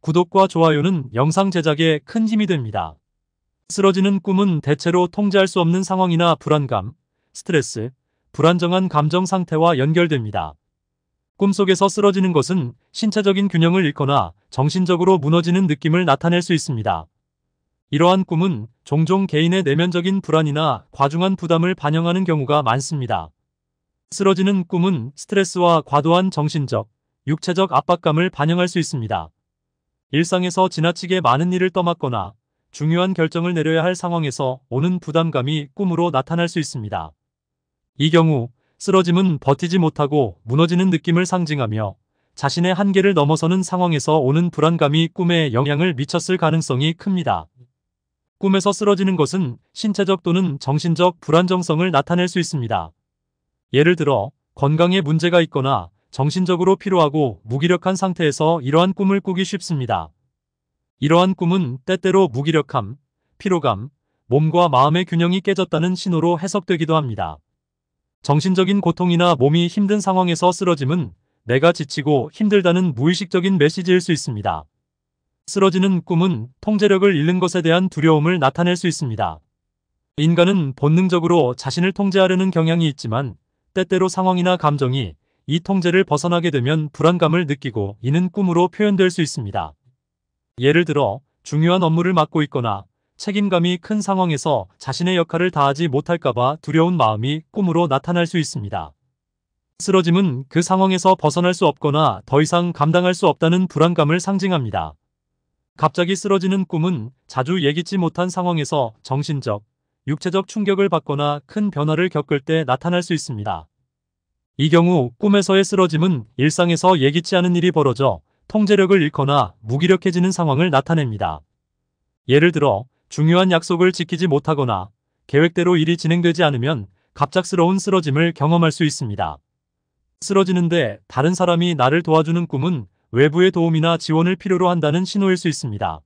구독과 좋아요는 영상 제작에 큰 힘이 됩니다. 쓰러지는 꿈은 대체로 통제할 수 없는 상황이나 불안감, 스트레스, 불안정한 감정 상태와 연결됩니다. 꿈속에서 쓰러지는 것은 신체적인 균형을 잃거나 정신적으로 무너지는 느낌을 나타낼 수 있습니다. 이러한 꿈은 종종 개인의 내면적인 불안이나 과중한 부담을 반영하는 경우가 많습니다. 쓰러지는 꿈은 스트레스와 과도한 정신적, 육체적 압박감을 반영할 수 있습니다. 일상에서 지나치게 많은 일을 떠맡거나 중요한 결정을 내려야 할 상황에서 오는 부담감이 꿈으로 나타날 수 있습니다. 이 경우 쓰러짐은 버티지 못하고 무너지는 느낌을 상징하며 자신의 한계를 넘어서는 상황에서 오는 불안감이 꿈에 영향을 미쳤을 가능성이 큽니다. 꿈에서 쓰러지는 것은 신체적 또는 정신적 불안정성을 나타낼 수 있습니다. 예를 들어 건강에 문제가 있거나 정신적으로 피로하고 무기력한 상태에서 이러한 꿈을 꾸기 쉽습니다. 이러한 꿈은 때때로 무기력함, 피로감, 몸과 마음의 균형이 깨졌다는 신호로 해석되기도 합니다. 정신적인 고통이나 몸이 힘든 상황에서 쓰러짐은 내가 지치고 힘들다는 무의식적인 메시지일 수 있습니다. 쓰러지는 꿈은 통제력을 잃는 것에 대한 두려움을 나타낼 수 있습니다. 인간은 본능적으로 자신을 통제하려는 경향이 있지만 때때로 상황이나 감정이 이 통제를 벗어나게 되면 불안감을 느끼고 이는 꿈으로 표현될 수 있습니다. 예를 들어 중요한 업무를 맡고 있거나 책임감이 큰 상황에서 자신의 역할을 다하지 못할까봐 두려운 마음이 꿈으로 나타날 수 있습니다. 쓰러짐은 그 상황에서 벗어날 수 없거나 더 이상 감당할 수 없다는 불안감을 상징합니다. 갑자기 쓰러지는 꿈은 자주 예기치 못한 상황에서 정신적, 육체적 충격을 받거나 큰 변화를 겪을 때 나타날 수 있습니다. 이 경우 꿈에서의 쓰러짐은 일상에서 예기치 않은 일이 벌어져 통제력을 잃거나 무기력해지는 상황을 나타냅니다. 예를 들어 중요한 약속을 지키지 못하거나 계획대로 일이 진행되지 않으면 갑작스러운 쓰러짐을 경험할 수 있습니다. 쓰러지는데 다른 사람이 나를 도와주는 꿈은 외부의 도움이나 지원을 필요로 한다는 신호일 수 있습니다.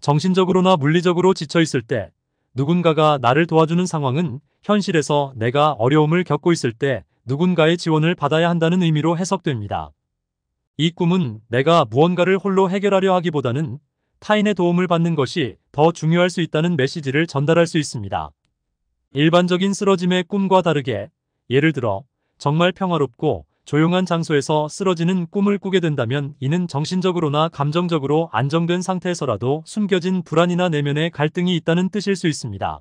정신적으로나 물리적으로 지쳐있을 때 누군가가 나를 도와주는 상황은 현실에서 내가 어려움을 겪고 있을 때 누군가의 지원을 받아야 한다는 의미로 해석됩니다. 이 꿈은 내가 무언가를 홀로 해결하려 하기보다는 타인의 도움을 받는 것이 더 중요할 수 있다는 메시지를 전달할 수 있습니다. 일반적인 쓰러짐의 꿈과 다르게 예를 들어 정말 평화롭고 조용한 장소에서 쓰러지는 꿈을 꾸게 된다면 이는 정신적으로나 감정적으로 안정된 상태에서라도 숨겨진 불안이나 내면의 갈등이 있다는 뜻일 수 있습니다.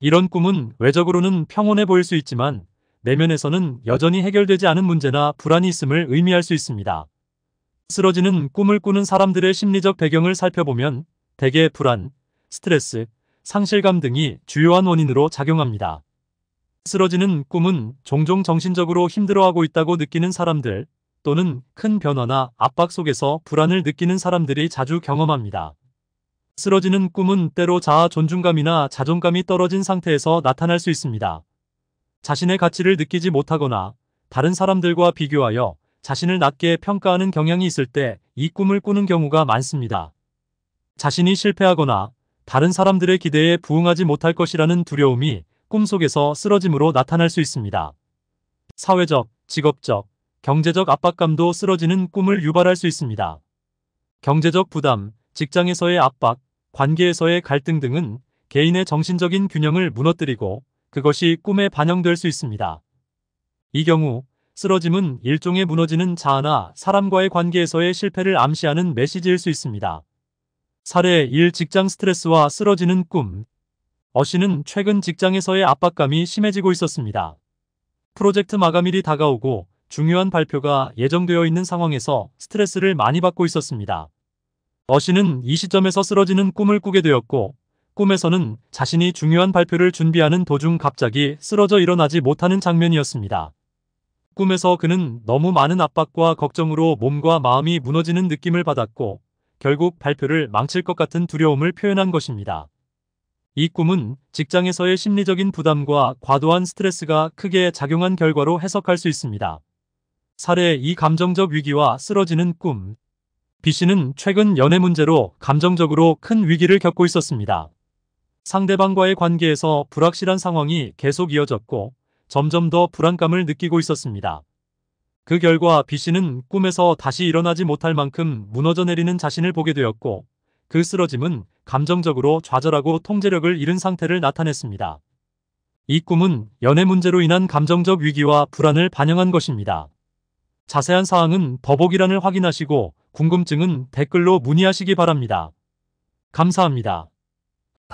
이런 꿈은 외적으로는 평온해 보일 수 있지만 내면에서는 여전히 해결되지 않은 문제나 불안이 있음을 의미할 수 있습니다. 쓰러지는 꿈을 꾸는 사람들의 심리적 배경을 살펴보면 대개 불안, 스트레스, 상실감 등이 주요한 원인으로 작용합니다. 쓰러지는 꿈은 종종 정신적으로 힘들어하고 있다고 느끼는 사람들 또는 큰 변화나 압박 속에서 불안을 느끼는 사람들이 자주 경험합니다. 쓰러지는 꿈은 때로 자아 존중감이나 자존감이 떨어진 상태에서 나타날 수 있습니다. 자신의 가치를 느끼지 못하거나 다른 사람들과 비교하여 자신을 낮게 평가하는 경향이 있을 때 이 꿈을 꾸는 경우가 많습니다. 자신이 실패하거나 다른 사람들의 기대에 부응하지 못할 것이라는 두려움이 꿈속에서 쓰러짐으로 나타날 수 있습니다. 사회적, 직업적, 경제적 압박감도 쓰러지는 꿈을 유발할 수 있습니다. 경제적 부담, 직장에서의 압박, 관계에서의 갈등 등은 개인의 정신적인 균형을 무너뜨리고 그것이 꿈에 반영될 수 있습니다. 이 경우 쓰러짐은 일종의 무너지는 자아나 사람과의 관계에서의 실패를 암시하는 메시지일 수 있습니다. 사례 1 직장 스트레스와 쓰러지는 꿈어 씨는 최근 직장에서의 압박감이 심해지고 있었습니다. 프로젝트 마감일이 다가오고 중요한 발표가 예정되어 있는 상황에서 스트레스를 많이 받고 있었습니다. 어 씨는 이 시점에서 쓰러지는 꿈을 꾸게 되었고 꿈에서는 자신이 중요한 발표를 준비하는 도중 갑자기 쓰러져 일어나지 못하는 장면이었습니다. 꿈에서 그는 너무 많은 압박과 걱정으로 몸과 마음이 무너지는 느낌을 받았고 결국 발표를 망칠 것 같은 두려움을 표현한 것입니다. 이 꿈은 직장에서의 심리적인 부담과 과도한 스트레스가 크게 작용한 결과로 해석할 수 있습니다. 사례 이 감정적 위기와 쓰러지는 꿈 B씨는 최근 연애 문제로 감정적으로 큰 위기를 겪고 있었습니다. 상대방과의 관계에서 불확실한 상황이 계속 이어졌고 점점 더 불안감을 느끼고 있었습니다. 그 결과 B씨는 꿈에서 다시 일어나지 못할 만큼 무너져 내리는 자신을 보게 되었고 그 쓰러짐은 감정적으로 좌절하고 통제력을 잃은 상태를 나타냈습니다. 이 꿈은 연애 문제로 인한 감정적 위기와 불안을 반영한 것입니다. 자세한 사항은 더보기란을 확인하시고 궁금증은 댓글로 문의하시기 바랍니다. 감사합니다.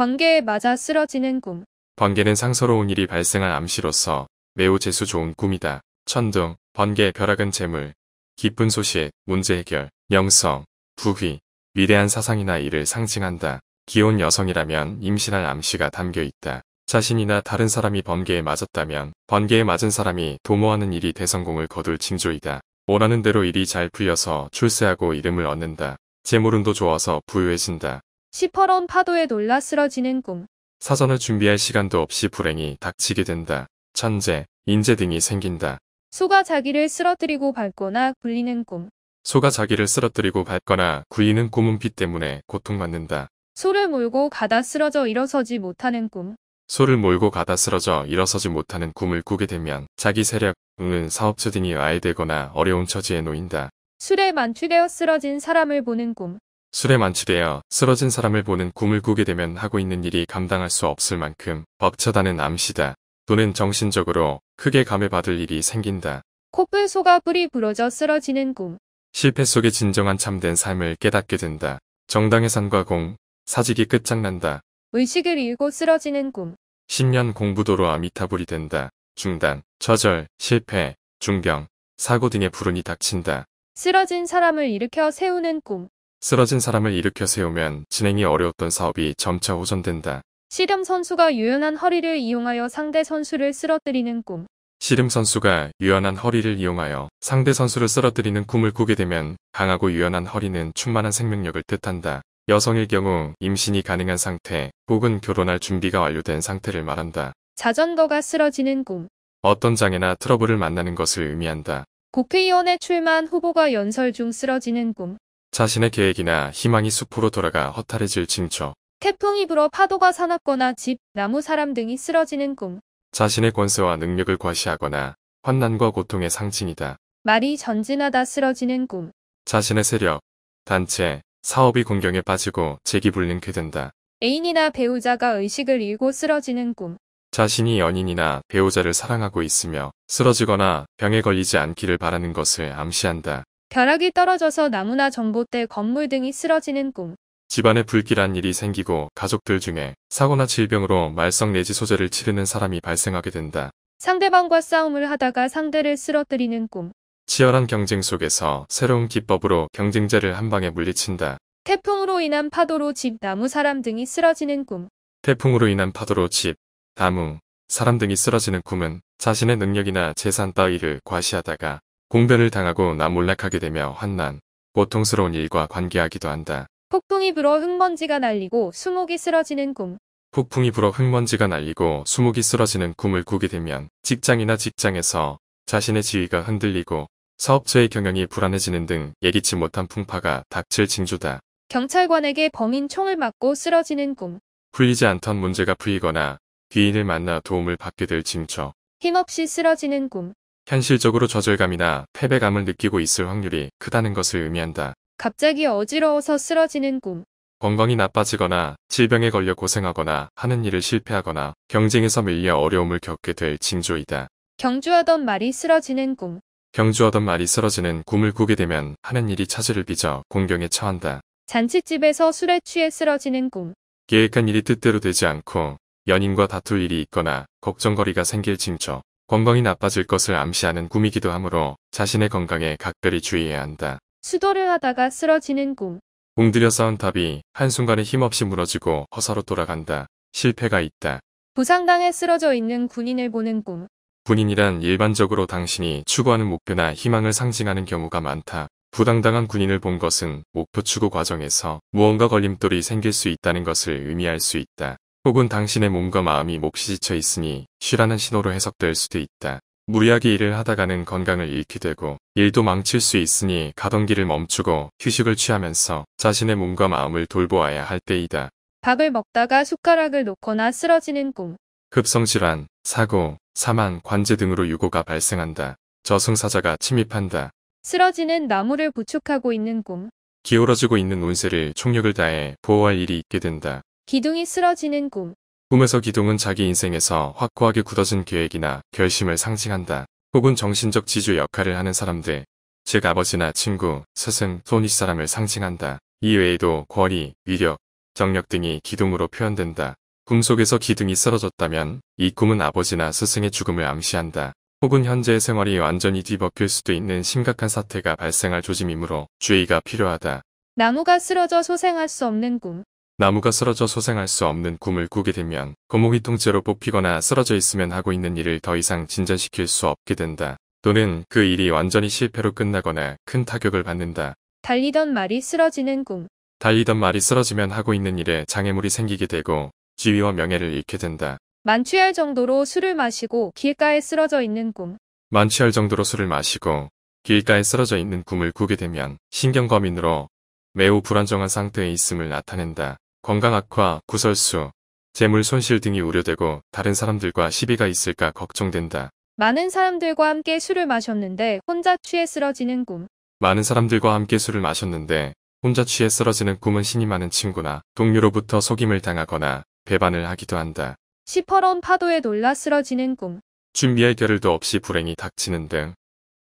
번개에 맞아 쓰러지는 꿈. 번개는 상서로운 일이 발생한 암시로서 매우 재수 좋은 꿈이다. 천둥, 번개, 벼락은 재물, 기쁜 소식, 문제 해결, 영성, 부귀, 위대한 사상이나 일을 상징한다. 기혼 여성이라면 임신할 암시가 담겨 있다. 자신이나 다른 사람이 번개에 맞았다면 번개에 맞은 사람이 도모하는 일이 대성공을 거둘 징조이다. 원하는 대로 일이 잘 풀려서 출세하고 이름을 얻는다. 재물운도 좋아서 부유해진다. 시퍼런 파도에 놀라 쓰러지는 꿈. 사전을 준비할 시간도 없이 불행이 닥치게 된다. 천재, 인재 등이 생긴다. 소가 자기를 쓰러뜨리고 밟거나 굴리는 꿈. 소가 자기를 쓰러뜨리고 밟거나 굴리는 꿈은 비 때문에 고통받는다. 소를 몰고 가다 쓰러져 일어서지 못하는 꿈. 소를 몰고 가다 쓰러져 일어서지 못하는 꿈을 꾸게 되면 자기 세력, 은, 사업체 등이 와해되거나 어려운 처지에 놓인다. 술에 만취되어 쓰러진 사람을 보는 꿈. 술에 만취되어 쓰러진 사람을 보는 꿈을 꾸게 되면 하고 있는 일이 감당할 수 없을 만큼 벅차다는 암시다. 또는 정신적으로 크게 감회받을 일이 생긴다. 코뿔소가 뿔이 부러져 쓰러지는 꿈. 실패 속에 진정한 참된 삶을 깨닫게 된다. 정당의산과 공, 사직이 끝장난다. 의식을 잃고 쓰러지는 꿈. 10년 공부도로 아미타불이 된다. 중단, 좌절, 실패, 중병, 사고 등의 불운이 닥친다. 쓰러진 사람을 일으켜 세우는 꿈. 쓰러진 사람을 일으켜 세우면 진행이 어려웠던 사업이 점차 호전된다. 씨름 선수가 유연한 허리를 이용하여 상대 선수를 쓰러뜨리는 꿈. 씨름 선수가 유연한 허리를 이용하여 상대 선수를 쓰러뜨리는 꿈을 꾸게 되면 강하고 유연한 허리는 충만한 생명력을 뜻한다. 여성의 경우 임신이 가능한 상태 혹은 결혼할 준비가 완료된 상태를 말한다. 자전거가 쓰러지는 꿈. 어떤 장애나 트러블을 만나는 것을 의미한다. 국회의원에 출마한 후보가 연설 중 쓰러지는 꿈. 자신의 계획이나 희망이 숲으로 돌아가 허탈해질 징조. 태풍이 불어 파도가 사납거나 집, 나무, 사람 등이 쓰러지는 꿈. 자신의 권세와 능력을 과시하거나 환난과 고통의 상징이다. 말이 전진하다 쓰러지는 꿈. 자신의 세력, 단체, 사업이 공경에 빠지고 재기불능케 된다. 애인이나 배우자가 의식을 잃고 쓰러지는 꿈. 자신이 연인이나 배우자를 사랑하고 있으며 쓰러지거나 병에 걸리지 않기를 바라는 것을 암시한다. 벼락이 떨어져서 나무나 전봇대 건물 등이 쓰러지는 꿈. 집안에 불길한 일이 생기고 가족들 중에 사고나 질병으로 말썽 내지 소재를 치르는 사람이 발생하게 된다. 상대방과 싸움을 하다가 상대를 쓰러뜨리는 꿈. 치열한 경쟁 속에서 새로운 기법으로 경쟁자를 한 방에 물리친다. 태풍으로 인한 파도로 집, 나무, 사람 등이 쓰러지는 꿈. 태풍으로 인한 파도로 집, 나무, 사람 등이 쓰러지는 꿈은 자신의 능력이나 재산 따위를 과시하다가 공변을 당하고 나몰락하게 되며 환난, 고통스러운 일과 관계하기도 한다. 폭풍이 불어 흙먼지가 날리고 수목이 쓰러지는 꿈. 폭풍이 불어 흙먼지가 날리고 수목이 쓰러지는 꿈을 꾸게 되면 직장이나 직장에서 자신의 지위가 흔들리고 사업체의 경영이 불안해지는 등 예기치 못한 풍파가 닥칠 징조다. 경찰관에게 범인 총을 맞고 쓰러지는 꿈. 풀리지 않던 문제가 풀리거나 귀인을 만나 도움을 받게 될 징조. 힘없이 쓰러지는 꿈. 현실적으로 좌절감이나 패배감을 느끼고 있을 확률이 크다는 것을 의미한다. 갑자기 어지러워서 쓰러지는 꿈. 건강이 나빠지거나 질병에 걸려 고생하거나 하는 일을 실패하거나 경쟁에서 밀려 어려움을 겪게 될 징조이다. 경주하던 말이 쓰러지는 꿈. 경주하던 말이 쓰러지는 꿈을 꾸게 되면 하는 일이 차질을 빚어 공경에 처한다. 잔칫집에서 술에 취해 쓰러지는 꿈. 계획한 일이 뜻대로 되지 않고 연인과 다툴 일이 있거나 걱정거리가 생길 징조. 건강이 나빠질 것을 암시하는 꿈이기도 하므로 자신의 건강에 각별히 주의해야 한다. 수도를 하다가 쓰러지는 꿈. 공들여 쌓은 탑이 한순간에 힘없이 무너지고 허사로 돌아간다. 실패가 있다. 부상당해 쓰러져 있는 군인을 보는 꿈. 군인이란 일반적으로 당신이 추구하는 목표나 희망을 상징하는 경우가 많다. 부당당한 군인을 본 것은 목표 추구 과정에서 무언가 걸림돌이 생길 수 있다는 것을 의미할 수 있다. 혹은 당신의 몸과 마음이 몫이 지쳐 있으니 쉬라는 신호로 해석될 수도 있다. 무리하게 일을 하다가는 건강을 잃게 되고 일도 망칠 수 있으니 가던 길을 멈추고 휴식을 취하면서 자신의 몸과 마음을 돌보아야 할 때이다. 밥을 먹다가 숟가락을 놓거나 쓰러지는 꿈. 급성질환, 사고, 사망, 관제 등으로 유고가 발생한다. 저승사자가 침입한다. 쓰러지는 나무를 부축하고 있는 꿈. 기울어지고 있는 운세를 총력을 다해 보호할 일이 있게 된다. 기둥이 쓰러지는 꿈. 꿈에서 기둥은 자기 인생에서 확고하게 굳어진 계획이나 결심을 상징한다. 혹은 정신적 지주 역할을 하는 사람들, 즉 아버지나 친구, 스승, 손윗 사람을 상징한다. 이외에도 권위, 위력, 정력 등이 기둥으로 표현된다. 꿈 속에서 기둥이 쓰러졌다면 이 꿈은 아버지나 스승의 죽음을 암시한다. 혹은 현재의 생활이 완전히 뒤덮일 수도 있는 심각한 사태가 발생할 조짐이므로 주의가 필요하다. 나무가 쓰러져 소생할 수 없는 꿈. 나무가 쓰러져 소생할 수 없는 꿈을 꾸게 되면 거목이 통째로 뽑히거나 쓰러져 있으면 하고 있는 일을 더 이상 진전시킬 수 없게 된다. 또는 그 일이 완전히 실패로 끝나거나 큰 타격을 받는다. 달리던 말이 쓰러지는 꿈. 달리던 말이 쓰러지면 하고 있는 일에 장애물이 생기게 되고 지위와 명예를 잃게 된다. 만취할 정도로 술을 마시고 길가에 쓰러져 있는 꿈. 만취할 정도로 술을 마시고 길가에 쓰러져 있는 꿈을 꾸게 되면 신경과민으로 매우 불안정한 상태에 있음을 나타낸다. 건강 악화, 구설수, 재물 손실 등이 우려되고 다른 사람들과 시비가 있을까 걱정된다. 많은 사람들과 함께 술을 마셨는데 혼자 취해 쓰러지는 꿈. 많은 사람들과 함께 술을 마셨는데 혼자 취해 쓰러지는 꿈은 신이 많은 친구나 동료로부터 속임을 당하거나 배반을 하기도 한다. 시퍼런 파도에 놀라 쓰러지는 꿈. 준비할 겨를도 없이 불행이 닥치는 등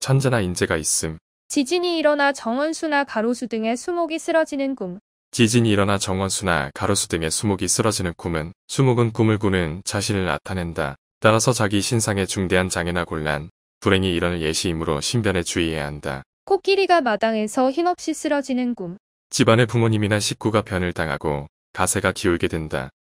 천재나 인재가 있음. 지진이 일어나 정원수나 가로수 등의 수목이 쓰러지는 꿈. 지진이 일어나 정원수나 가로수 등의 수목이 쓰러지는 꿈은 수목은 꿈을 꾸는 자신을 나타낸다. 따라서 자기 신상에 중대한 장애나 곤란, 불행이 일어날 예시이므로 신변에 주의해야 한다. 코끼리가 마당에서 힘없이 쓰러지는 꿈. 집안의 부모님이나 식구가 변을 당하고 가세가 기울게 된다.